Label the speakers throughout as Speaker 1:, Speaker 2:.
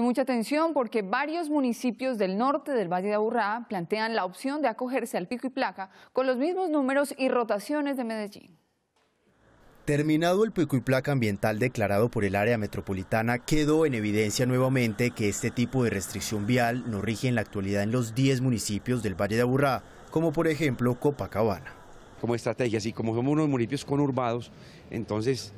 Speaker 1: Y mucha atención porque varios municipios del norte del Valle de Aburrá plantean la opción de acogerse al pico y placa con los mismos números y rotaciones de Medellín. Terminado el pico y placa ambiental declarado por el área metropolitana, quedó en evidencia nuevamente que este tipo de restricción vial no rige en la actualidad en los 10 municipios del Valle de Aburrá, como por ejemplo Copacabana. Como estrategia, así como somos unos municipios conurbados, entonces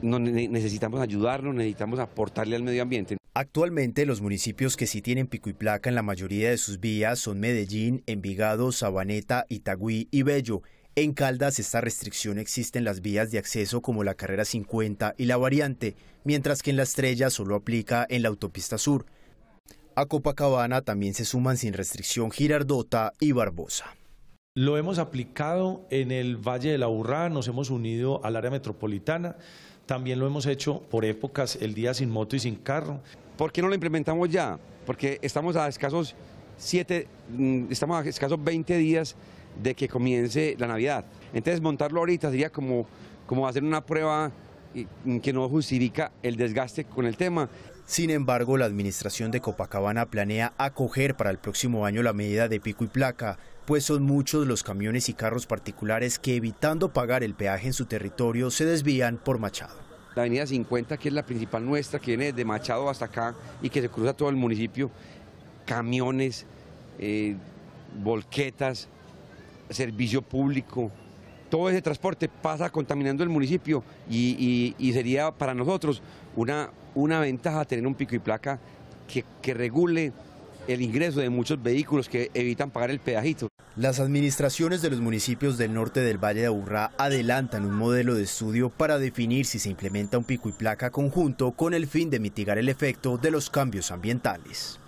Speaker 1: necesitamos ayudarnos, necesitamos aportarle al medio ambiente. Actualmente los municipios que sí tienen pico y placa en la mayoría de sus vías son Medellín, Envigado, Sabaneta, Itagüí y Bello. En Caldas esta restricción existe en las vías de acceso como la carrera 50 y la variante, mientras que en la estrella solo aplica en la autopista sur. A Copacabana también se suman sin restricción Girardota y Barbosa.
Speaker 2: Lo hemos aplicado en el Valle de la Urrá, nos hemos unido al área metropolitana, también lo hemos hecho por épocas, el día sin moto y sin carro. ¿Por qué no lo implementamos ya? Porque estamos a escasos siete, mm, estamos a escasos 20 días de que comience la Navidad. Entonces montarlo ahorita sería como, como
Speaker 1: hacer una prueba que no justifica el desgaste con el tema. Sin embargo, la administración de Copacabana planea acoger para el próximo año la medida de pico y placa, pues son muchos los camiones y carros particulares que evitando pagar el peaje en su territorio se desvían por Machado la avenida 50, que es la principal nuestra, que viene de Machado hasta acá
Speaker 2: y que se cruza todo el municipio, camiones, eh, volquetas, servicio público, todo ese transporte pasa contaminando el municipio y, sería para nosotros una, ventaja tener un pico y placa que, que regule el ingreso de muchos vehículos que evitan pagar el pedajito.
Speaker 1: Las administraciones de los municipios del norte del Valle de Aburrá adelantan un modelo de estudio para definir si se implementa un pico y placa conjunto con el fin de mitigar el efecto de los cambios ambientales.